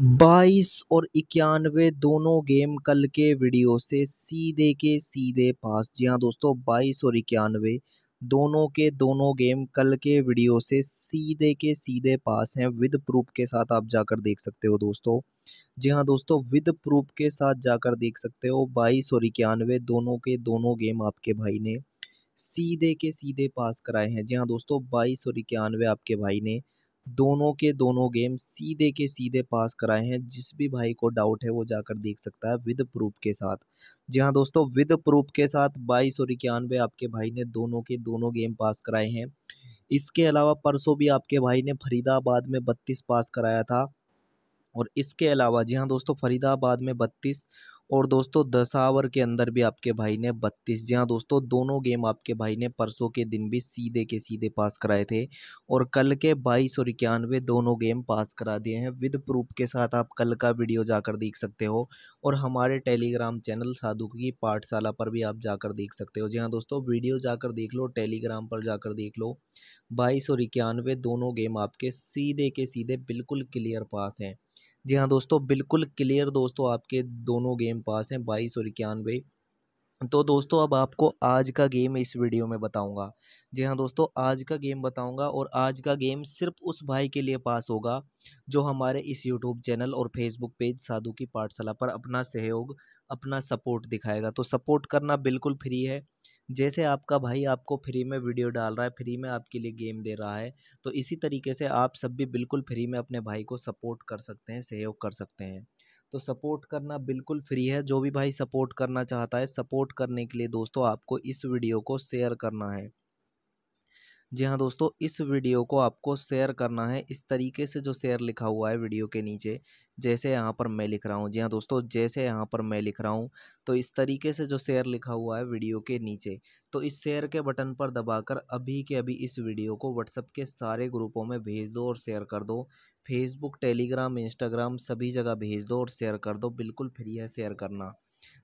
बाईस और इक्यानवे दोनों गेम कल के वीडियो से सीधे के सीधे पास जी हाँ दोस्तों बाईस और इक्यानवे दोनों के दोनों गेम कल के वीडियो से सीधे के सीधे पास हैं विद प्रूफ के साथ आप जाकर देख सकते हो दोस्तों जी हाँ दोस्तों विद प्रूफ के साथ जाकर देख सकते हो बाईस और इक्यानवे दोनों के दोनों गेम आपके भाई ने सीधे के सीधे पास कराए हैं जी हाँ दोस्तों बाईस और इक्यानवे आपके भाई ने दोनों के दोनों गेम सीधे के सीधे पास कराए हैं जिस भी भाई को डाउट है वो जाकर देख सकता है विद प्रूफ के साथ जी हाँ दोस्तों विद प्रूफ के साथ बाईस और इक्यानवे आपके भाई ने दोनों के दोनों गेम पास कराए हैं इसके अलावा परसों भी आपके भाई ने फरीदाबाद में बत्तीस पास कराया था और इसके अलावा जी हाँ दोस्तों फरीदाबाद में बत्तीस और दोस्तों दस आवर के अंदर भी आपके भाई ने बत्तीस जी हाँ दोस्तों दोनों गेम आपके भाई ने परसों के दिन भी सीधे के सीधे पास कराए थे और कल के बाईस और इक्यानवे दोनों गेम पास करा दिए हैं विद प्रूफ के साथ आप कल का वीडियो जाकर देख सकते हो और हमारे टेलीग्राम चैनल साधु की पाठशाला पर भी आप जाकर देख सकते हो जी हाँ दोस्तों वीडियो जाकर देख लो टेलीग्राम पर जाकर देख लो बाईस और इक्यानवे दोनों गेम आपके सीधे के सीधे बिल्कुल क्लियर पास हैं जी हाँ दोस्तों बिल्कुल क्लियर दोस्तों आपके दोनों गेम पास हैं बाईस और इक्यानवे तो दोस्तों अब आपको आज का गेम इस वीडियो में बताऊंगा जी हाँ दोस्तों आज का गेम बताऊंगा और आज का गेम सिर्फ उस भाई के लिए पास होगा जो हमारे इस यूट्यूब चैनल और फेसबुक पेज साधु की पाठशाला पर अपना सहयोग अपना सपोर्ट दिखाएगा तो सपोर्ट करना बिल्कुल फ्री है जैसे आपका भाई आपको फ्री में वीडियो डाल रहा है फ्री में आपके लिए गेम दे रहा है तो इसी तरीके से आप सब भी बिल्कुल फ्री में अपने भाई को सपोर्ट कर सकते हैं सहयोग कर सकते हैं तो सपोर्ट करना बिल्कुल फ्री है जो भी भाई सपोर्ट करना चाहता है सपोर्ट करने के लिए दोस्तों आपको इस वीडियो को शेयर करना है जी हाँ दोस्तों इस वीडियो को आपको शेयर करना है इस तरीके से जो शेयर लिखा हुआ है वीडियो के नीचे जैसे यहाँ पर मैं लिख रहा हूँ जी हाँ दोस्तों जैसे यहाँ पर मैं लिख रहा हूँ तो इस तरीके से जो शेयर लिखा हुआ है वीडियो के नीचे तो इस शेयर के बटन पर दबाकर अभी के अभी इस वीडियो को व्हाट्सअप के सारे ग्रुपों में भेज दो और शेयर कर दो फेसबुक टेलीग्राम इंस्टाग्राम सभी जगह भेज दो और शेयर कर दो बिल्कुल फ्री है शेयर करना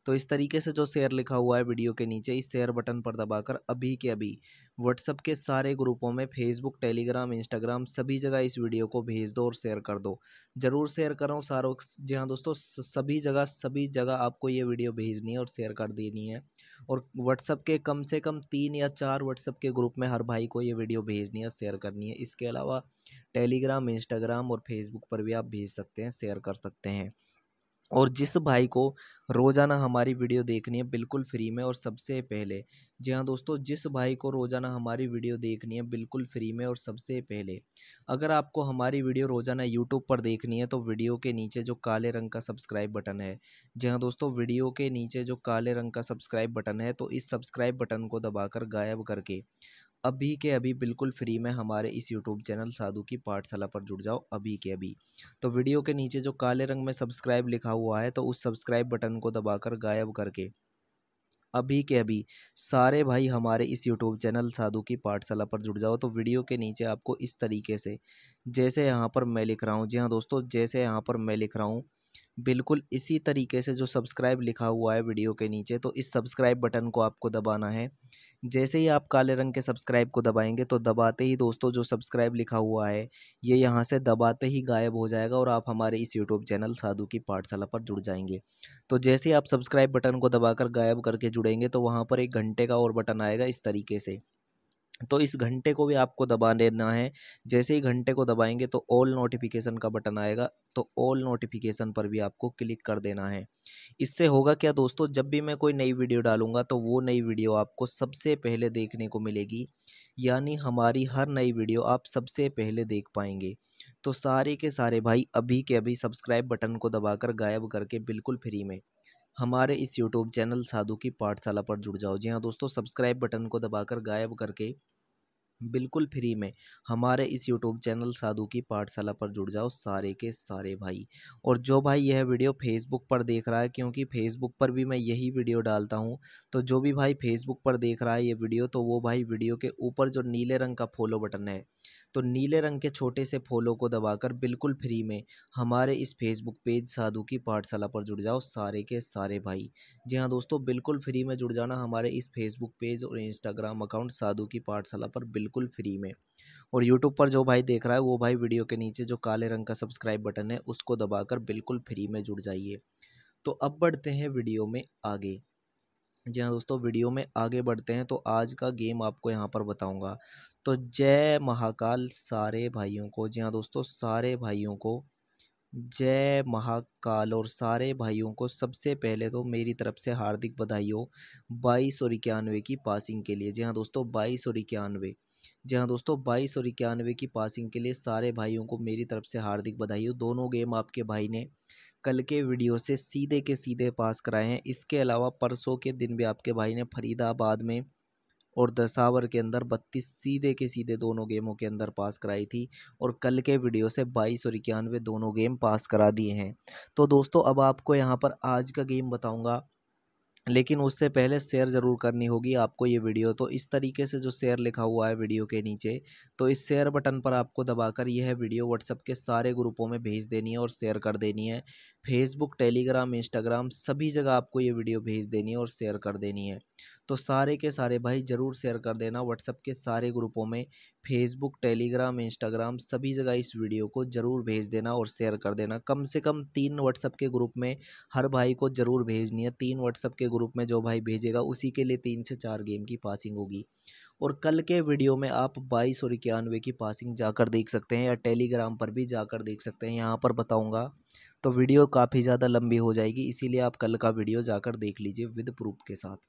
तो इस तरीके से जो शेयर लिखा हुआ है वीडियो के नीचे इस शेयर बटन पर दबाकर अभी के अभी व्हाट्सअप के सारे ग्रुपों में फेसबुक टेलीग्राम इंस्टाग्राम सभी जगह इस वीडियो को भेज दो और शेयर कर दो ज़रूर शेयर करो सारों जी हाँ दोस्तों सभी जगह सभी जगह आपको ये वीडियो भेजनी है और शेयर कर देनी है और व्हाट्सअप के कम से कम तीन या चार व्हाट्सअप के ग्रुप में हर भाई को ये वीडियो भेजनी है शेयर करनी है इसके अलावा टेलीग्राम इंस्टाग्राम और फेसबुक पर भी आप भेज सकते हैं शेयर कर सकते हैं और जिस भाई को रोज़ाना हमारी वीडियो देखनी है बिल्कुल फ्री में और सबसे पहले जी हाँ दोस्तों जिस भाई को रोज़ाना हमारी वीडियो देखनी है बिल्कुल फ्री में और सबसे पहले अगर आपको हमारी वीडियो रोज़ाना यूट्यूब पर देखनी है तो वीडियो के नीचे जो काले रंग का सब्सक्राइब बटन है जी हाँ दोस्तों वीडियो के नीचे जो काले रंग का सब्सक्राइब बटन है तो इस सब्सक्राइब बटन को दबाकर गायब करके अभी के अभी बिल्कुल फ्री में हमारे इस यूट्यूब चैनल साधु की पाठशाला पर जुड़ जाओ अभी के अभी तो वीडियो के नीचे जो काले रंग में सब्सक्राइब लिखा हुआ है तो उस सब्सक्राइब बटन को दबाकर गायब करके अभी के अभी सारे भाई हमारे इस यूट्यूब चैनल साधु की पाठशाला पर जुड़ जाओ तो वीडियो के नीचे आपको इस तरीके से जैसे यहाँ पर मैं लिख रहा हूँ जी हाँ दोस्तों जैसे यहाँ पर मैं लिख रहा हूँ बिल्कुल इसी तरीके से जो सब्सक्राइब लिखा हुआ है वीडियो के नीचे तो इस सब्सक्राइब बटन को आपको दबाना है जैसे ही आप काले रंग के सब्सक्राइब को दबाएंगे तो दबाते ही दोस्तों जो सब्सक्राइब लिखा हुआ है ये यहाँ से दबाते ही गायब हो जाएगा और आप हमारे इस यूट्यूब चैनल साधु की पाठशाला पर जुड़ जाएंगे तो जैसे ही आप सब्सक्राइब बटन को दबाकर गायब करके जुड़ेंगे तो वहाँ पर एक घंटे का और बटन आएगा इस तरीके से तो इस घंटे को भी आपको दबा देना है जैसे ही घंटे को दबाएंगे तो ऑल नोटिफिकेशन का बटन आएगा तो ऑल नोटिफिकेशन पर भी आपको क्लिक कर देना है इससे होगा क्या दोस्तों जब भी मैं कोई नई वीडियो डालूंगा तो वो नई वीडियो आपको सबसे पहले देखने को मिलेगी यानी हमारी हर नई वीडियो आप सबसे पहले देख पाएंगे तो सारे के सारे भाई अभी के अभी सब्सक्राइब बटन को कर गायब करके बिल्कुल फ्री में हमारे इस यूट्यूब चैनल साधु की पाठशाला पर जुड़ जाओ जी हाँ दोस्तों सब्सक्राइब बटन को दबाकर गायब करके बिल्कुल फ्री में हमारे इस यूट्यूब चैनल साधु की पाठशाला पर जुड़ जाओ सारे के सारे भाई और जो भाई यह वीडियो फेसबुक पर देख रहा है क्योंकि फेसबुक पर भी मैं यही वीडियो डालता हूँ तो जो भी भाई फेसबुक पर देख रहा है ये वीडियो तो वो भाई वीडियो के ऊपर जो नीले रंग का फॉलो बटन है तो नीले रंग के छोटे से फॉलो को दबाकर बिल्कुल फ्री में हमारे इस फेसबुक पेज साधु की पाठशाला पर जुड़ जाओ सारे के सारे भाई जी हाँ दोस्तों बिल्कुल फ्री में जुड़ जाना हमारे इस फेसबुक पेज और इंस्टाग्राम अकाउंट साधु की पाठशाला पर बिल्कुल फ्री में और यूट्यूब पर जो भाई देख रहा है वो भाई वीडियो के नीचे जो काले रंग का सब्सक्राइब बटन है उसको दबाकर बिल्कुल फ्री में जुड़ जाइए तो अब बढ़ते हैं वीडियो में आगे जी हाँ दोस्तों वीडियो में आगे बढ़ते हैं तो आज का गेम आपको यहाँ पर बताऊंगा तो जय महाकाल सारे भाइयों को जी हाँ दोस्तों सारे भाइयों को जय महाकाल और सारे भाइयों को सबसे पहले तो मेरी तरफ से हार्दिक बधाई हो बाईस और इक्यानवे की पासिंग के लिए जी हाँ दोस्तों बाईस और इक्यानवे जी हाँ दोस्तों बाईस और इक्यानवे की पासिंग के लिए सारे भाइयों को मेरी तरफ से हार्दिक बधाई हो दोनों गेम आपके भाई ने कल के वीडियो से सीधे के सीधे पास कराए हैं इसके अलावा परसों के दिन भी आपके भाई ने फरीदाबाद में और दसावर के अंदर बत्तीस सीधे के सीधे दोनों गेमों के अंदर पास कराई थी और कल के वीडियो से बाईस और इक्यानवे दोनों गेम पास करा दिए हैं तो दोस्तों अब आपको यहाँ पर आज का गेम बताऊँगा लेकिन उससे पहले शेयर ज़रूर करनी होगी आपको ये वीडियो तो इस तरीके से जो शेयर लिखा हुआ है वीडियो के नीचे तो इस शेयर बटन पर आपको दबाकर यह वीडियो व्हाट्सएप के सारे ग्रुपों में भेज देनी है और शेयर कर देनी है फेसबुक टेलीग्राम इंस्टाग्राम सभी जगह आपको ये वीडियो भेज देनी है और शेयर कर देनी है तो सारे के सारे भाई ज़रूर शेयर कर देना व्हाट्सएप के सारे ग्रुपों में फेसबुक टेलीग्राम इंस्टाग्राम सभी जगह इस वीडियो को ज़रूर भेज देना और शेयर कर देना कम से कम तीन व्हाट्सअप के ग्रुप में हर भाई को ज़रूर भेजनी है तीन व्हाट्सअप के ग्रुप में जो भाई भेजेगा उसी के लिए तीन से चार गेम की पासिंग होगी और कल के वीडियो में आप बाईस और इक्यानवे की पासिंग जाकर देख सकते हैं या टेलीग्राम पर भी जाकर देख सकते हैं यहाँ पर बताऊँगा तो वीडियो काफ़ी ज़्यादा लंबी हो जाएगी इसीलिए आप कल का वीडियो जाकर देख लीजिए विद प्रूफ के साथ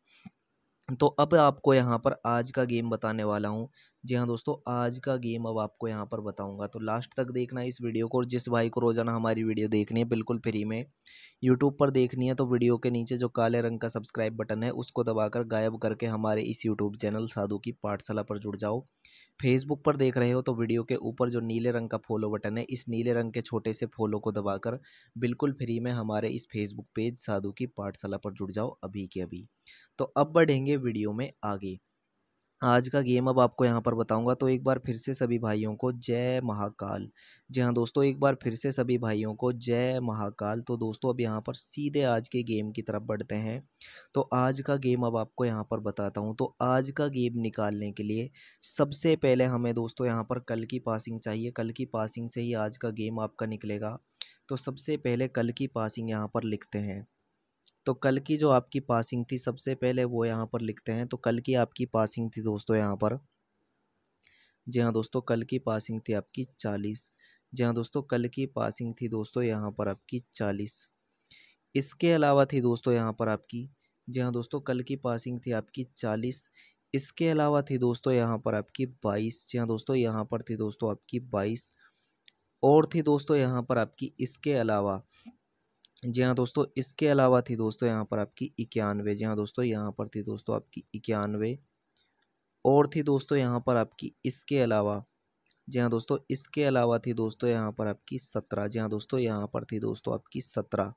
तो अब आपको यहाँ पर आज का गेम बताने वाला हूँ जी हाँ दोस्तों आज का गेम अब आपको यहाँ पर बताऊँगा तो लास्ट तक देखना इस वीडियो को और जिस भाई को रोज़ाना हमारी वीडियो देखनी है बिल्कुल फ्री में यूट्यूब पर देखनी है तो वीडियो के नीचे जो काले रंग का सब्सक्राइब बटन है उसको दबाकर गायब करके हमारे इस यूट्यूब चैनल साधु की पाठशाला पर जुड़ जाओ फेसबुक पर देख रहे हो तो वीडियो के ऊपर जो नीले रंग का फॉलो बटन है इस नीले रंग के छोटे से फॉलो को दबाकर बिल्कुल फ्री में हमारे इस फेसबुक पेज साधु की पाठशाला पर जुड़ जाओ अभी के अभी तो अब बढ़ेंगे वीडियो में आगे आज का गेम अब आपको यहाँ पर बताऊंगा तो एक बार फिर से सभी भाइयों को जय महाकाल जी हाँ दोस्तों एक बार फिर से सभी भाइयों को जय महाकाल तो दोस्तों अब यहाँ पर सीधे आज के गेम की तरफ बढ़ते हैं तो आज का गेम अब आपको यहाँ पर बताता हूँ तो आज का गेम निकालने के लिए सबसे पहले हमें दोस्तों यहाँ पर कल की पासिंग चाहिए कल की पासिंग से ही आज का गेम आपका निकलेगा तो सबसे पहले कल की पासिंग यहाँ पर लिखते हैं तो कल की जो आपकी पासिंग थी सबसे पहले वो यहाँ पर लिखते हैं तो कल की आपकी पासिंग थी दोस्तों यहाँ पर जी हाँ दोस्तों कल की पासिंग थी आपकी चालीस जी हाँ दोस्तों कल की पासिंग थी दोस्तों यहाँ पर आपकी चालीस इसके अलावा थी दोस्तों यहाँ पर आपकी जी हाँ दोस्तों कल की पासिंग थी आपकी चालीस इसके अलावा थी दोस्तों यहाँ पर आपकी बाईस जी हाँ दोस्तों यहाँ पर थी दोस्तों आपकी बाईस और थी दोस्तों यहाँ पर आपकी इसके अलावा जी हाँ दोस्तों इसके अलावा थी दोस्तों यहाँ पर आपकी इक्यानवे जी हाँ दोस्तों यहाँ पर थी दोस्तों आपकी इक्यानवे और थी दोस्तों यहाँ पर आपकी इसके अलावा जी हाँ दोस्तों इसके अलावा थी दोस्तों यहाँ पर आपकी सत्रह जी हाँ दोस्तों यहाँ पर थी दोस्तों आपकी सत्रह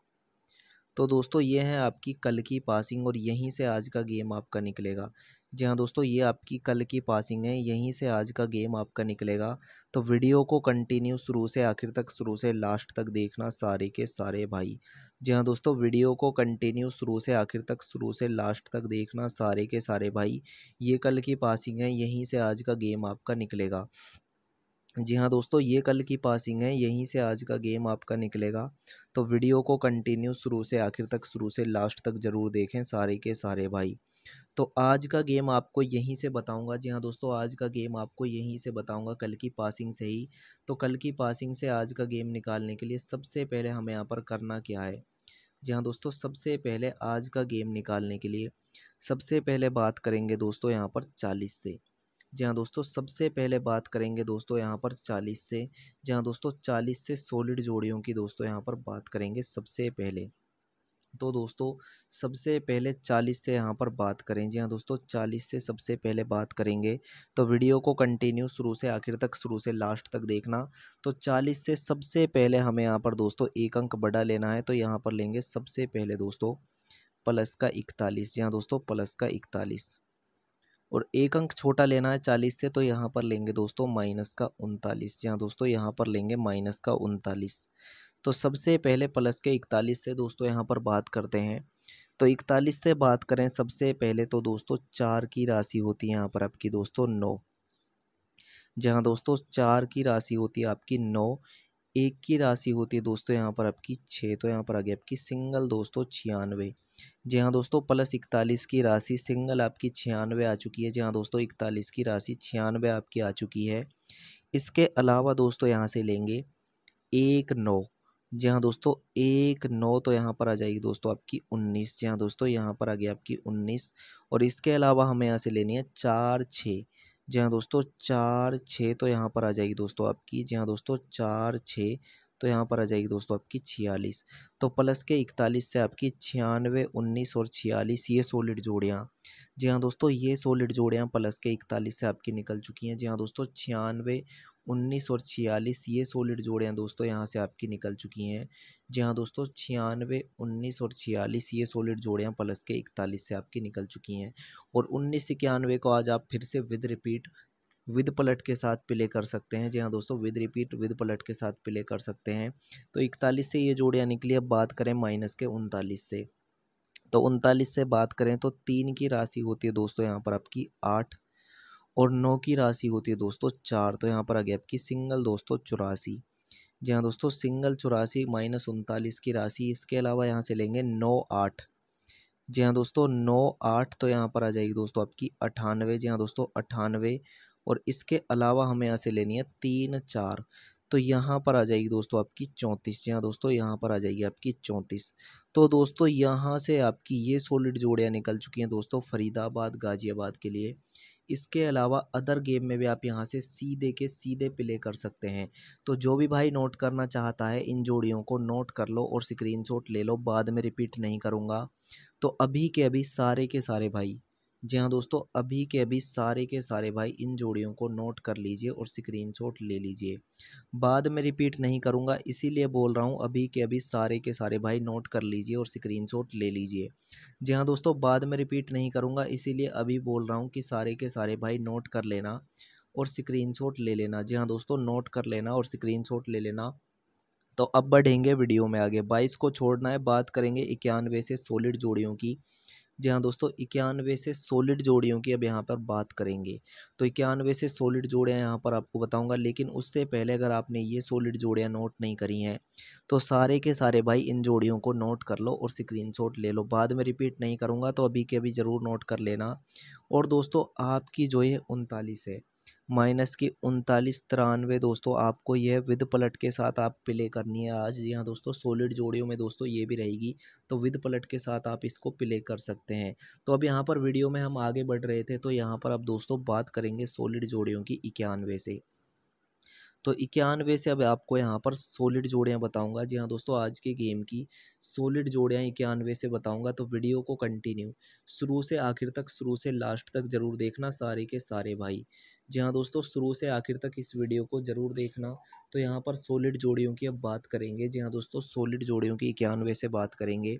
तो दोस्तों ये है आपकी कल की पासिंग और यहीं से आज का गेम आपका निकलेगा जी हाँ दोस्तों ये आपकी कल की पासिंग है यहीं से आज का गेम आपका निकलेगा तो वीडियो को कंटिन्यू शुरू से आखिर तक शुरू से लास्ट तक देखना सारे के सारे भाई जी हाँ दोस्तों वीडियो को कंटिन्यू शुरू से आखिर तक शुरू से लास्ट तक देखना सारे के सारे भाई ये कल की पासिंग है यहीं से आज का गेम आपका निकलेगा जी हाँ दोस्तों ये कल की पासिंग है यहीं से आज का गेम आपका निकलेगा तो वीडियो को कंटिन्यू शुरू से आखिर तक शुरू से लास्ट तक ज़रूर देखें सारे के सारे भाई तो आज का गेम आपको यहीं से बताऊंगा जी हाँ दोस्तों आज का गेम आपको यहीं से बताऊंगा कल की पासिंग से ही तो कल की पासिंग से आज का गेम निकालने के लिए सबसे पहले हमें यहाँ पर करना क्या है जी हाँ दोस्तों सबसे पहले आज का गेम निकालने के लिए सबसे पहले बात करेंगे दोस्तों यहाँ पर चालीस से जी हाँ दोस्तों सबसे पहले बात करेंगे दोस्तों यहाँ पर चालीस से जी हाँ दोस्तों चालीस से सॉलिड जोड़ियों की दोस्तों यहाँ पर बात करेंगे सबसे पहले तो दोस्तों सबसे पहले चालीस से यहाँ पर बात करें जी हाँ दोस्तों चालीस से सबसे पहले बात करेंगे तो वीडियो को कंटिन्यू शुरू से आखिर तक शुरू से लास्ट तक देखना तो चालीस से सबसे पहले हमें यहाँ पर दोस्तों एक अंक बड़ा लेना है तो यहाँ पर लेंगे सबसे पहले दोस्तों प्लस का इकतालीस जी हाँ दोस्तों प्लस का इकतालीस और एक अंक छोटा लेना है चालीस से तो यहाँ पर लेंगे दोस्तों माइनस का उनतालीस यहाँ दोस्तों यहाँ पर लेंगे माइनस का उनतालीस तो सबसे पहले प्लस के इकतालीस से दोस्तों यहाँ पर बात करते हैं तो इकतालीस से बात करें सबसे पहले तो दोस्तों चार की राशि होती है यहाँ पर आपकी दोस्तों नौ जहाँ दोस्तों चार की राशि होती है आपकी नौ एक की राशि होती है दोस्तों यहाँ पर आपकी छः तो यहाँ पर आ गई आपकी सिंगल दोस्तों छियानवे जी हाँ दोस्तों प्लस इकतालीस की राशि सिंगल आपकी छियानवे आ चुकी है जी हाँ दोस्तों इकतालीस की राशि छियानवे आपकी आ चुकी है इसके अलावा दोस्तों यहाँ से लेंगे एक नौ जी हाँ दोस्तों एक नौ तो यहाँ पर आ जाएगी दोस्तों आपकी उन्नीस जी हाँ दोस्तों यहाँ पर आ गई आपकी उन्नीस और इसके अलावा हमें यहाँ से लेनी है चार छः जी हाँ दोस्तों चार छः तो यहाँ पर आ जाएगी दोस्तों आपकी जी हाँ दोस्तों चार छः तो यहाँ पर आ जाएगी दोस्तों आपकी छियालीस तो प्लस के इकतालीस से आपकी छियानवे उन्नीस और छियालीस ये सोलिड जोड़ियाँ जी हाँ दोस्तों ये सोलिड जोड़ियाँ प्लस के इकतालीस से आपकी निकल चुकी हैं जी हाँ दोस्तों छियानवे उन्नीस और छियालीस ये सोलिड जोड़े हैं दोस्तों यहाँ से आपकी निकल चुकी हैं जी हाँ दोस्तों छियानवे उन्नीस और छियालीस ये सोलिड जोड़े हैं प्लस के इकतालीस से आपकी निकल चुकी हैं और उन्नीस इक्यानवे को आज आप फिर से विद रिपीट विद पलट के साथ प्ले कर सकते हैं जी हाँ दोस्तों विद रिपीट विद पलट के साथ प्ले कर सकते हैं तो इकतालीस से ये जोड़ियाँ निकली अब बात करें माइनस के उनतालीस से तो उनतालीस से बात करें तो तीन की राशि होती है दोस्तों यहाँ पर आपकी आठ और नौ की राशि होती है दोस्तों चार तो यहाँ पर आ गया आपकी सिंगल दोस्तों चौरासी जी हाँ दोस्तों सिंगल चौरासी माइनस उनतालीस की राशि इसके अलावा यहाँ से लेंगे नौ आठ जी हाँ दोस्तों नौ आठ तो यहाँ पर आ जाएगी दोस्तों आपकी अठानवे जी हाँ दोस्तों अठानवे और इसके अलावा हमें यहाँ से लेनी है तीन चार तो यहाँ पर आ जाएगी दोस्तों आपकी चौंतीस जी हाँ दोस्तों यहाँ पर आ जाएगी आपकी चौंतीस तो दोस्तों यहाँ से आपकी ये सॉलिड जोड़ियाँ निकल चुकी हैं दोस्तों फरीदाबाद गाज़ियाबाद के लिए इसके अलावा अदर गेम में भी आप यहाँ से सीधे के सीधे प्ले कर सकते हैं तो जो भी भाई नोट करना चाहता है इन जोड़ियों को नोट कर लो और स्क्रीनशॉट ले लो बाद में रिपीट नहीं करूँगा तो अभी के अभी सारे के सारे भाई जी हाँ दोस्तों अभी के अभी सारे के सारे भाई इन जोड़ियों को नोट कर लीजिए और स्क्रीनशॉट ले लीजिए बाद में रिपीट नहीं करूँगा इसीलिए बोल रहा हूँ अभी के अभी सारे के सारे भाई नोट कर लीजिए और स्क्रीनशॉट ले लीजिए जी हाँ दोस्तों बाद में रिपीट नहीं करूँगा इसीलिए अभी बोल रहा हूँ कि सारे के सारे भाई नोट कर लेना और स्क्रीन ले लेना जी हाँ दोस्तों नोट कर लेना और स्क्रीन ले लेना तो अब बढ़ेंगे वीडियो में आगे बाईस को छोड़ना है बात करेंगे इक्यानवे से सोलिड जोड़ियों की जी हाँ दोस्तों इक्यानवे से सॉलिड जोड़ियों की अब यहाँ पर बात करेंगे तो इक्यानवे से सॉलिड जोड़ियाँ यहाँ पर आपको बताऊँगा लेकिन उससे पहले अगर आपने ये सॉलिड जोड़ियाँ नोट नहीं करी हैं तो सारे के सारे भाई इन जोड़ियों को नोट कर लो और स्क्रीन ले लो बाद में रिपीट नहीं करूँगा तो अभी के अभी ज़रूर नोट कर लेना और दोस्तों आपकी जो है उनतालीस है माइनस की उनतालीस तिरानवे दोस्तों आपको यह विद पलट के साथ आप प्ले करनी है आज यहाँ दोस्तों सोलिड जोड़ियों में दोस्तों ये भी रहेगी तो विद पलट के साथ आप इसको प्ले कर सकते हैं तो अब यहाँ पर वीडियो में हम आगे बढ़ रहे थे तो यहाँ पर अब दोस्तों बात करेंगे सोलिड जोड़ियों की इक्यानवे से तो इक्यानवे से अब आपको यहाँ पर सोलिड जोड़ियाँ बताऊँगा जी हाँ दोस्तों आज के गेम की सोलिड जोड़ियाँ इक्यानवे से बताऊँगा तो वीडियो को कंटिन्यू शुरू से आखिर तक शुरू से लास्ट तक ज़रूर देखना सारे के सारे भाई जी हाँ दोस्तों शुरू से आखिर तक इस वीडियो को ज़रूर देखना तो यहाँ पर सोलिड जोड़ियों की अब बात करेंगे जी हाँ दोस्तों सोलिड जोड़ियों की इक्यानवे से बात करेंगे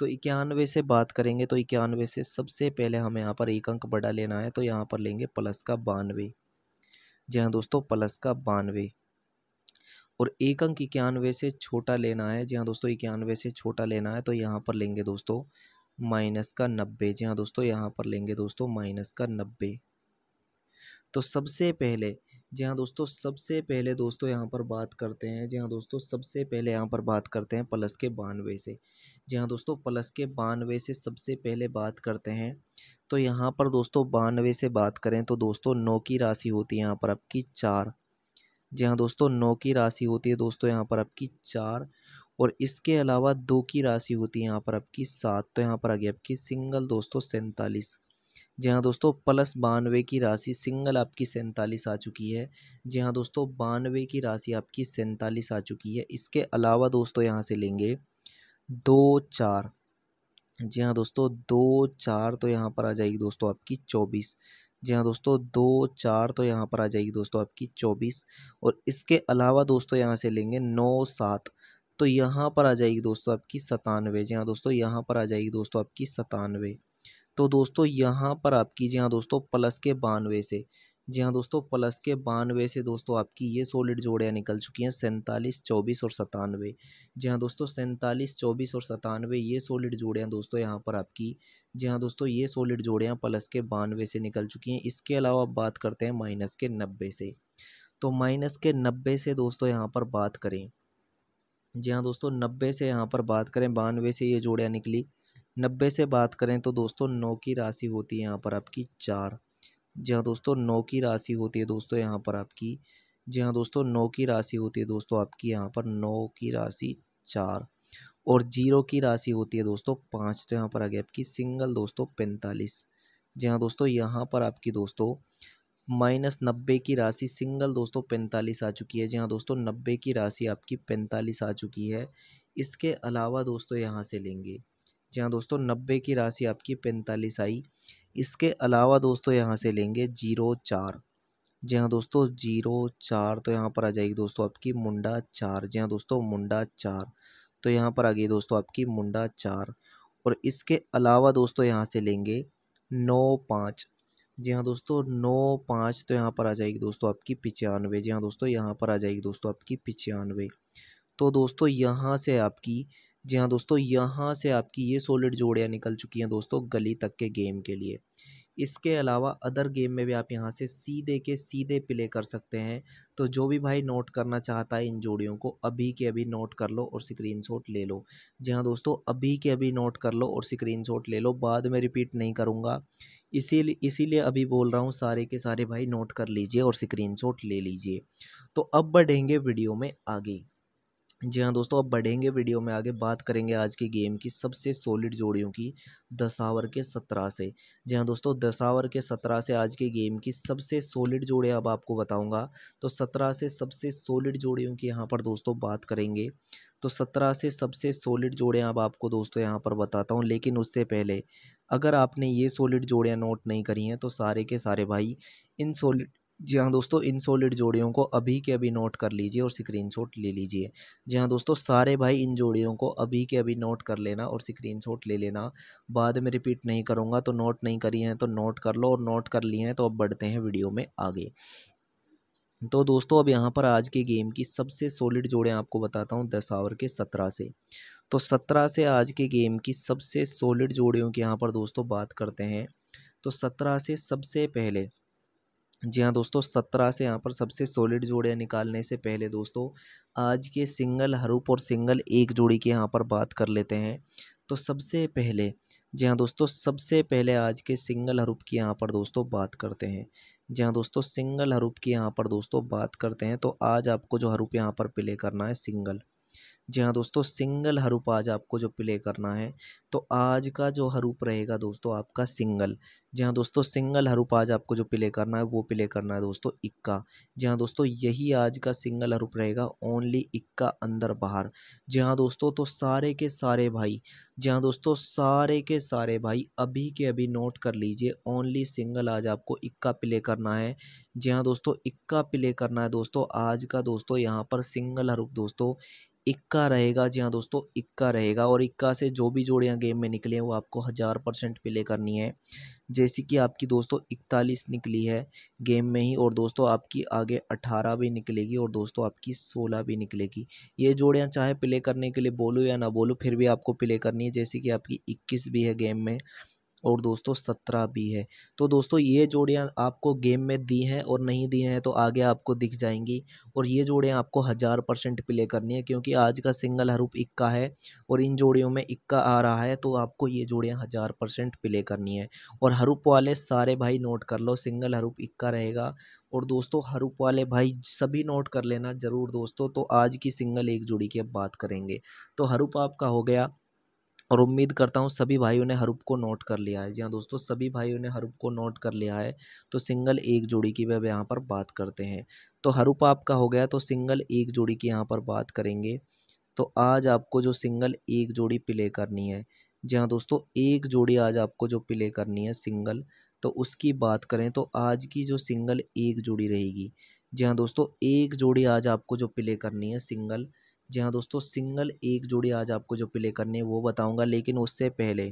तो इक्यानवे से बात करेंगे तो इक्यानवे से सबसे पहले हमें यहाँ पर एक अंक बड़ा लेना है तो यहाँ पर लेंगे प्लस का बानवे जी हाँ दोस्तों प्लस का बानवे और एक अंक इक्यानवे से छोटा लेना है जी हाँ दोस्तों इक्यानवे से छोटा लेना है तो यहाँ पर लेंगे दोस्तों माइनस का नब्बे जी हाँ दोस्तों यहाँ पर लेंगे दोस्तों माइनस का नब्बे तो सबसे पहले जी हाँ दोस्तों सबसे पहले दोस्तों यहाँ पर बात करते हैं जी हाँ दोस्तों सबसे पहले यहाँ पर बात करते हैं प्लस के बानवे से जी हाँ दोस्तों प्लस के बानवे से सबसे पहले बात करते हैं तो यहाँ पर दोस्तों बानवे से बात करें तो दोस्तों नौ की राशि होती है यहाँ पर आपकी चार जी हाँ दोस्तों नौ की राशि होती है दोस्तों यहाँ पर आपकी चार और इसके अलावा दो की राशि होती है यहाँ पर आपकी सात तो यहाँ पर आ गई आपकी सिंगल दोस्तों सैंतालीस जी हाँ दोस्तों प्लस बानवे की राशि सिंगल आपकी सैंतालीस आ चुकी है जी हाँ दोस्तों बानवे की राशि आपकी सैंतालीस आ चुकी है इसके अलावा दोस्तों यहाँ से लेंगे दो चार जी हाँ दोस्तों दो चार तो यहाँ पर आ जाएगी दोस्तों आपकी चौबीस जी हाँ दोस्तों दो चार तो यहाँ पर आ जाएगी दोस्तों आपकी चौबीस और इसके अलावा दोस्तों यहाँ से लेंगे नौ सात तो यहाँ पर आ जाएगी दोस्तों आपकी सतानवे जी हाँ दोस्तों यहाँ पर आ जाएगी दोस्तों आपकी सतानवे तो दोस्तों यहाँ पर आपकी जी हाँ दोस्तों प्लस के बानवे से जी हाँ दोस्तों प्लस के बानवे से दोस्तों आपकी ये सोलिड जोड़ियाँ निकल चुकी हैं सैंतालीस चौबीस और सतानवे जी हाँ दोस्तों सैंतालीस चौबीस और सतानवे ये सोलिड जोड़ियाँ दोस्तों यहाँ पर आपकी जी हाँ दोस्तों ये सोलिड जोड़ियाँ प्लस के बानवे से निकल चुकी हैं इसके अलावा बात करते हैं माइनस के नब्बे से तो माइनस के नब्बे से दोस्तों यहाँ पर बात करें जी हाँ दोस्तों नब्बे से यहाँ पर बात करें बानवे से ये जोड़ियाँ निकली नब्बे से बात करें तो दोस्तों नौ की राशि होती है यहाँ पर आपकी चार जी हाँ दोस्तों नौ की राशि होती है दोस्तों यहाँ पर आपकी जी हाँ दोस्तों नौ की राशि होती है दोस्तों आपकी यहाँ पर नौ की राशि चार और जीरो की राशि होती है दोस्तों पाँच तो यहाँ पर आ गया आपकी सिंगल दोस्तों पैंतालीस जी हाँ दोस्तों यहाँ पर आपकी दोस्तों माइनस नब्बे की राशि सिंगल दोस्तों पैंतालीस आ चुकी है जी हाँ दोस्तों नब्बे की राशि आपकी पैंतालीस आ चुकी है इसके अलावा दोस्तों यहाँ से लेंगे जी हाँ दोस्तों नब्बे की राशि आपकी पैंतालीस आई इसके अलावा दोस्तों यहाँ से लेंगे जीरो चार जी हाँ दोस्तों जीरो चार तो यहाँ पर आ जाएगी दोस्तों आपकी मुंडा चार जी हाँ दोस्तों मुंडा चार तो यहाँ पर आ गई दोस्तों आपकी मुंडा चार और इसके अलावा दोस्तों यहाँ से लेंगे नौ पाँच जी हाँ दोस्तों नौ पाँच तो यहाँ पर आ जाएगी दोस्तों आपकी पिचानवे जी हाँ दोस्तों यहाँ पर आ जाएगी दोस्तों आपकी पिचानवे तो दोस्तों यहाँ से आपकी जी हाँ दोस्तों यहाँ से आपकी ये सोलिड जोड़ियाँ निकल चुकी हैं दोस्तों गली तक के गेम के लिए इसके अलावा अदर गेम में भी आप यहाँ से सीधे के सीधे प्ले कर सकते हैं तो जो भी भाई नोट करना चाहता है इन जोड़ियों को अभी के अभी नोट कर लो और स्क्रीनशॉट ले लो जी हाँ दोस्तों अभी के अभी नोट कर लो और स्क्रीनशॉट ले लो बाद में रिपीट नहीं करूँगा इसीलिए इसीलिए अभी बोल रहा हूँ सारे के सारे भाई नोट कर लीजिए और शॉट ले लीजिए तो अब बढ़ेंगे वीडियो में आगे जी हाँ दोस्तों अब बढ़ेंगे वीडियो में आगे बात करेंगे आज की गेम की सबसे सॉलिड जोड़ियों की दसावर के सत्रह से जी हाँ दोस्तों दसावर के सत्रह से आज की गेम की सबसे सॉलिड जोड़े अब आपको बताऊंगा तो सत्रह से सबसे सॉलिड जोड़ियों की यहाँ पर दोस्तों बात करेंगे तो सत्रह से सबसे सॉलिड जोड़े अब आपको दोस्तों यहाँ पर बताता हूँ लेकिन उससे पहले अगर आपने ये सॉलिड जोड़ियाँ नोट नहीं करी हैं तो सारे के सारे भाई इन सॉलिड जी हाँ दोस्तों इन सॉलिड जोड़ियों को अभी के अभी नोट कर लीजिए और स्क्रीनशॉट ले लीजिए जी हाँ दोस्तों सारे भाई इन जोड़ियों को अभी के अभी नोट कर लेना और स्क्रीनशॉट ले लेना बाद में रिपीट नहीं करूँगा तो नोट नहीं करी हैं तो नोट कर लो और नोट कर लिए हैं तो अब बढ़ते हैं वीडियो में आगे तो दोस्तों अब यहाँ पर आज के गेम की सबसे सॉलिड जोड़ें आपको बताता हूँ दस आवर के सत्रह से तो सत्रह से आज के गेम की सबसे सॉलिड जोड़ियों की यहाँ पर दोस्तों बात करते हैं तो सत्रह से सबसे पहले जी हाँ दोस्तों सत्रह से यहाँ पर सबसे सॉलिड जोड़ियाँ निकालने से पहले दोस्तों आज के सिंगल हरूप और सिंगल एक जोड़ी की यहाँ पर बात कर लेते हैं तो सबसे पहले जी हाँ दोस्तों सबसे पहले आज के सिंगल हरूप की यहाँ पर दोस्तों बात करते हैं जी हाँ दोस्तों सिंगल हरूप की यहाँ पर दोस्तों बात करते हैं तो आज आपको जो हरूप यहाँ पर प्ले करना है सिंगल जी हाँ दोस्तों सिंगल हरूप आज आपको जो प्ले करना है तो आज का जो हरूप रहेगा दोस्तों आपका सिंगल जी हाँ दोस्तों सिंगल हरूप आज आपको जो प्ले करना है वो प्ले करना है दोस्तों इक्का जी हाँ दोस्तों यही आज का सिंगल हरूप रहेगा ओनली इक्का अंदर बाहर जी हाँ दोस्तों तो सारे के सारे भाई जी हाँ दोस्तों सारे के सारे भाई अभी के अभी नोट कर लीजिए ओनली सिंगल आज आपको इक्का प्ले करना है जी हाँ दोस्तों इक्का प्ले करना है दोस्तों आज का दोस्तों यहाँ पर सिंगल हरूप दोस्तों इक्का इक्का रहेगा जी हाँ दोस्तों इक्का रहेगा और इक्का से जो भी जोड़ियाँ गेम में निकले वो आपको हज़ार परसेंट प्ले करनी है जैसे कि आपकी दोस्तों इकतालीस निकली है गेम में ही और दोस्तों आपकी आगे अठारह भी निकलेगी और दोस्तों आपकी सोलह भी निकलेगी ये जोड़ियाँ चाहे प्ले करने के लिए बोलो या ना बोलो फिर भी आपको प्ले करनी है जैसे कि आपकी इक्कीस भी है गेम में और दोस्तों सत्रह भी है तो दोस्तों ये जोड़ियाँ आपको गेम में दी हैं और नहीं दी हैं तो आगे आपको दिख जाएंगी और ये जोड़ियाँ आपको हज़ार परसेंट प्ले करनी है क्योंकि आज का सिंगल हरूप इक्का है और इन जोड़ियों में इक्का आ रहा है तो आपको ये जोड़ियाँ हज़ार परसेंट प्ले करनी है और हरूप वाले सारे भाई नोट कर लो सिंगल हरूप इक्का रहेगा और दोस्तों हरूप वाले भाई सभी नोट कर लेना ज़रूर दोस्तों तो आज की सिंगल एक जोड़ी की अब बात करेंगे तो हरूप आपका हो गया और उम्मीद करता हूँ सभी भाइयों ने हरूप को नोट कर लिया है जी हाँ दोस्तों सभी भाइयों ने हरूप को नोट कर लिया है तो सिंगल एक जोड़ी की अब यहाँ पर बात करते हैं तो हरूप आपका हो गया तो सिंगल एक जोड़ी की यहाँ पर बात करेंगे तो आज आपको जो सिंगल एक जोड़ी प्ले करनी है जी हाँ दोस्तों एक जोड़ी आज आपको जो प्ले करनी है सिंगल तो उसकी बात करें तो आज की जो सिंगल एक जोड़ी रहेगी जी हाँ दोस्तों एक जोड़ी आज आपको जो प्ले करनी है सिंगल जी हाँ दोस्तों सिंगल एक जोड़ी आज आपको जो प्ले करनी है वो बताऊंगा लेकिन उससे पहले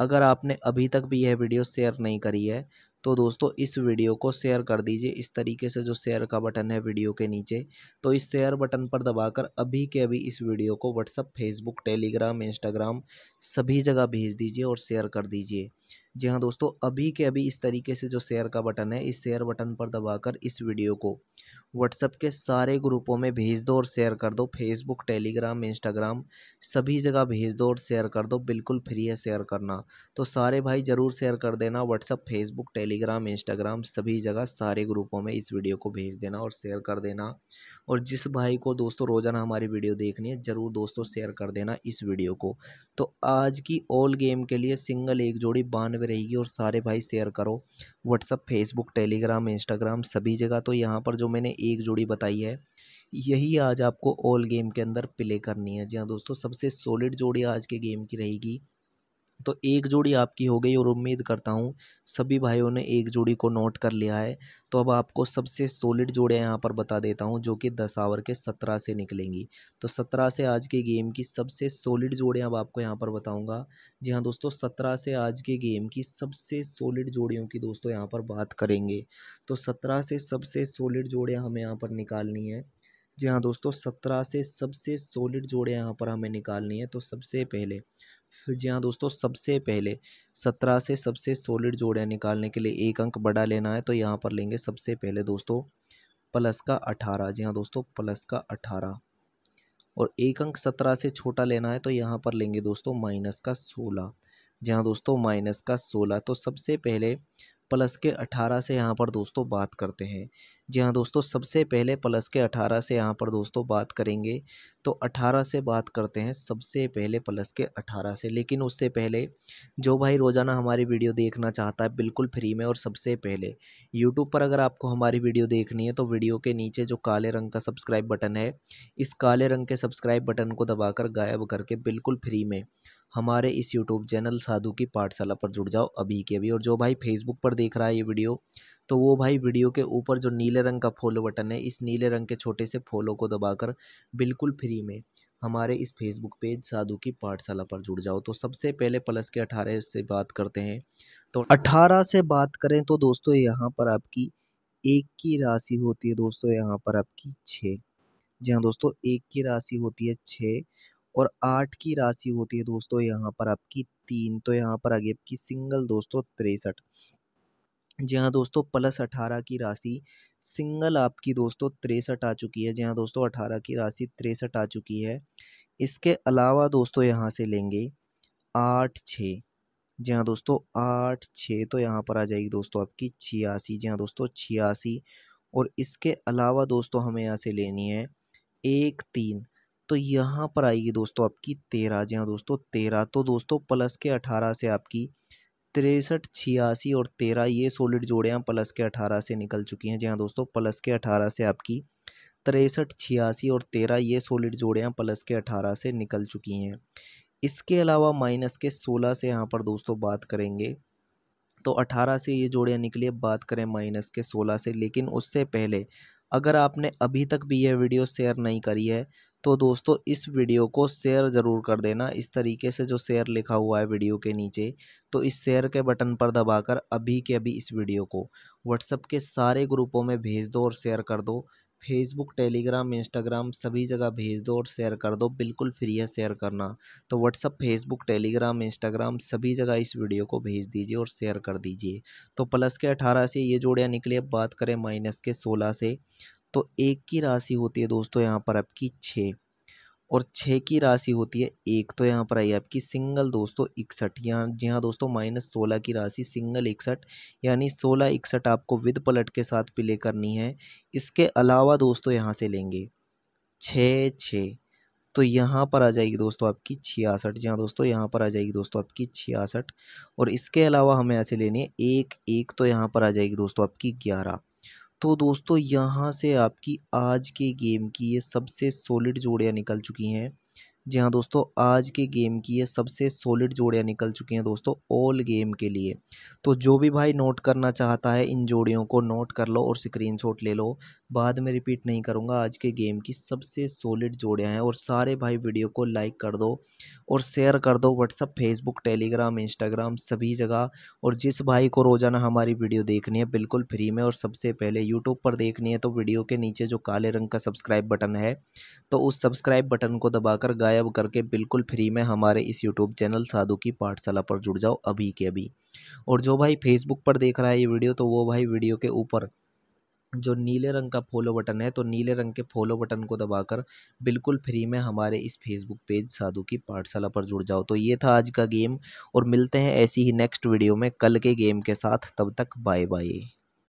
अगर आपने अभी तक भी यह वीडियो शेयर नहीं करी है तो दोस्तों इस वीडियो को शेयर कर दीजिए इस तरीके से जो शेयर का बटन है वीडियो के नीचे तो इस शेयर बटन पर दबाकर अभी के अभी इस वीडियो को व्हाट्सअप फेसबुक टेलीग्राम इंस्टाग्राम सभी जगह भेज दीजिए और शेयर कर दीजिए जी हाँ दोस्तों अभी के अभी इस तरीके से जो शेयर का बटन है इस शेयर बटन पर दबाकर इस वीडियो को व्हाट्सएप के सारे ग्रुपों में भेज दो और शेयर कर दो फेसबुक टेलीग्राम इंस्टाग्राम सभी जगह भेज दो और शेयर कर दो बिल्कुल फ्री है शेयर करना तो सारे भाई ज़रूर शेयर कर देना व्हाट्सअप फेसबुक टेलीग्राम इंस्टाग्राम सभी जगह सारे ग्रुपों में इस वीडियो को भेज देना और शेयर कर देना और जिस भाई को दोस्तों रोज़ाना हमारी वीडियो देखनी है ज़रूर दोस्तों शेयर कर देना इस वीडियो को तो आज की ऑल गेम के लिए सिंगल एक जोड़ी बानवे लाइव रहेगी और सारे भाई शेयर करो व्हाट्सअप फेसबुक टेलीग्राम इंस्टाग्राम सभी जगह तो यहाँ पर जो मैंने एक जोड़ी बताई है यही आज आपको ऑल गेम के अंदर प्ले करनी है जी हाँ दोस्तों सबसे सॉलिड जोड़ी आज के गेम की रहेगी तो एक जोड़ी आपकी हो गई और उम्मीद करता हूँ सभी भाइयों ने एक जोड़ी को नोट कर लिया है तो अब आपको सबसे सॉलिड जोड़े यहाँ पर बता देता हूँ जो कि दस आवर के सत्रह से निकलेंगी तो सत्रह से आज के गेम की सबसे सॉलिड जोड़े अब आपको यहाँ पर बताऊँगा जी हाँ दोस्तों सत्रह से आज के गेम की सबसे सॉलिड जोड़ियों की दोस्तों यहाँ पर बात करेंगे तो सत्रह से सबसे सॉलिड जोड़े हमें यहाँ पर निकालनी है जी हाँ दोस्तों सत्रह से सबसे सॉलिड जोड़े यहाँ पर हमें निकालनी है तो सबसे पहले जी हाँ दोस्तों सबसे पहले सत्रह से सबसे सॉलिड जोड़ियाँ निकालने के लिए एक अंक बड़ा लेना है तो यहाँ पर लेंगे सबसे पहले दोस्तों प्लस का अठारह जी हाँ दोस्तों प्लस का अठारह और एक अंक सत्रह से छोटा लेना है तो यहाँ पर लेंगे दोस्तों माइनस का सोलह जी हाँ दोस्तों माइनस का सोलह तो सबसे पहले प्लस के अठारह से यहाँ पर दोस्तों बात करते हैं जी हाँ दोस्तों सबसे पहले प्लस के अठारह से यहाँ पर दोस्तों बात करेंगे तो अठारह से बात करते हैं सबसे पहले प्लस के अठारह से लेकिन उससे पहले जो भाई रोज़ाना हमारी वीडियो देखना चाहता है बिल्कुल फ्री में और सबसे पहले यूट्यूब पर अगर आपको हमारी वीडियो देखनी है तो वीडियो के नीचे जो काले रंग का सब्सक्राइब बटन है इस काले रंग के सब्सक्राइब बटन को दबा गायब करके बिल्कुल फ्री में हमारे इस यूट्यूब चैनल साधु की पाठशाला पर जुड़ जाओ अभी के अभी और जो भाई फेसबुक पर देख रहा है ये वीडियो तो वो भाई वीडियो के ऊपर जो नीले रंग का फॉलो बटन है इस नीले रंग के छोटे से फॉलो को दबाकर बिल्कुल फ्री में हमारे इस फेसबुक पेज साधु की पाठशाला पर जुड़ जाओ तो सबसे पहले प्लस के अठारह से बात करते हैं तो अठारह से बात करें तो दोस्तों यहाँ पर आपकी एक की राशि होती है दोस्तों यहाँ पर आपकी छः जी हाँ दोस्तों एक की राशि होती है छः और आठ की राशि होती है दोस्तों यहाँ पर आपकी तीन तो यहाँ पर आ गई आपकी सिंगल दोस्तों तिरसठ जी हाँ दोस्तों प्लस अठारह की राशि सिंगल आपकी दोस्तों तिरसठ आ चुकी है जी हाँ दोस्तों अठारह की राशि तिरसठ आ चुकी है इसके अलावा दोस्तों यहाँ से लेंगे आठ छः जी हाँ दोस्तों आठ छः तो यहाँ पर आ जाएगी दोस्तों आपकी छियासी जी हाँ दोस्तों छियासी और इसके अलावा दोस्तों हमें यहाँ से लेनी है एक तीन तो यहाँ पर आएगी दोस्तों आपकी तेरह जी हाँ दोस्तों तेरह तो दोस्तों प्लस के अठारह से आपकी तिरसठ छियासी और तेरह ये सोलिड जोड़ियाँ प्लस के अठारह से निकल चुकी हैं जी हाँ दोस्तों प्लस के अठारह से आपकी तिरसठ छियासी और तेरह ये सोलिड जोड़ियाँ प्लस के अठारह से निकल चुकी हैं इसके अलावा माइनस के सोलह से यहाँ पर दोस्तों बात करेंगे तो अठारह से ये जोड़ियाँ निकली अब बात करें माइनस के सोलह से लेकिन उससे पहले अगर आपने अभी तक भी यह वीडियो शेयर नहीं करी है तो दोस्तों इस वीडियो को शेयर ज़रूर कर देना इस तरीके से जो शेयर लिखा हुआ है वीडियो के नीचे तो इस शेयर के बटन पर दबाकर अभी के अभी इस वीडियो को व्हाट्सअप के सारे ग्रुपों में भेज दो और शेयर कर दो फेसबुक टेलीग्राम इंस्टाग्राम सभी जगह भेज दो और शेयर कर दो बिल्कुल फ्री है शेयर करना तो व्हाट्सअप फेसबुक टेलीग्राम इंस्टाग्राम सभी जगह इस वीडियो को भेज दीजिए और शेयर कर दीजिए तो प्लस के अठारह से ये जोड़ियाँ निकली अब बात करें माइनस के सोलह से तो एक की राशि होती है दोस्तों यहाँ पर आपकी छः और छः की राशि होती है एक तो यहाँ पर आई आपकी सिंगल दोस्तों इकसठ यहाँ जी हाँ दोस्तों माइनस सोलह की राशि सिंगल इकसठ यानी सोलह इकसठ आपको विद पलट के साथ प्ले करनी है इसके अलावा दोस्तों यहाँ से लेंगे छः छः तो यहाँ पर आ जाएगी दोस्तों आपकी छियासठ जी हाँ दोस्तों यहाँ पर आ जाएगी दोस्तों आपकी छियासठ और इसके अलावा हमें ऐसे लेनी है एक एक तो यहाँ पर आ जाएगी दोस्तों आपकी ग्यारह तो दोस्तों यहाँ से आपकी आज के गेम की ये सबसे सॉलिड जोड़ियाँ निकल चुकी हैं जी हाँ दोस्तों आज के गेम की ये सबसे सॉलिड जोड़ियाँ निकल चुकी हैं दोस्तों ऑल गेम के लिए तो जो भी भाई नोट करना चाहता है इन जोड़ियों को नोट कर लो और स्क्रीनशॉट ले लो बाद में रिपीट नहीं करूँगा आज के गेम की सबसे सॉलिड जोड़ियाँ हैं और सारे भाई वीडियो को लाइक कर दो और शेयर कर दो व्हाट्सअप फेसबुक टेलीग्राम इंस्टाग्राम सभी जगह और जिस भाई को रोज़ाना हमारी वीडियो देखनी है बिल्कुल फ्री में और सबसे पहले यूट्यूब पर देखनी है तो वीडियो के नीचे जो काले रंग का सब्सक्राइब बटन है तो उस सब्सक्राइब बटन को दबाकर गाय सब्सक्राइब करके बिल्कुल फ्री में हमारे इस यूट्यूब चैनल साधु की पाठशाला पर जुड़ जाओ अभी के अभी और जो भाई फेसबुक पर देख रहा है ये वीडियो तो वो भाई वीडियो के ऊपर जो नीले रंग का फॉलो बटन है तो नीले रंग के फॉलो बटन को दबाकर बिल्कुल फ्री में हमारे इस फेसबुक पेज साधु की पाठशाला पर जुड़ जाओ तो ये था आज का गेम और मिलते हैं ऐसी ही नेक्स्ट वीडियो में कल के गेम के साथ तब तक बाय बाय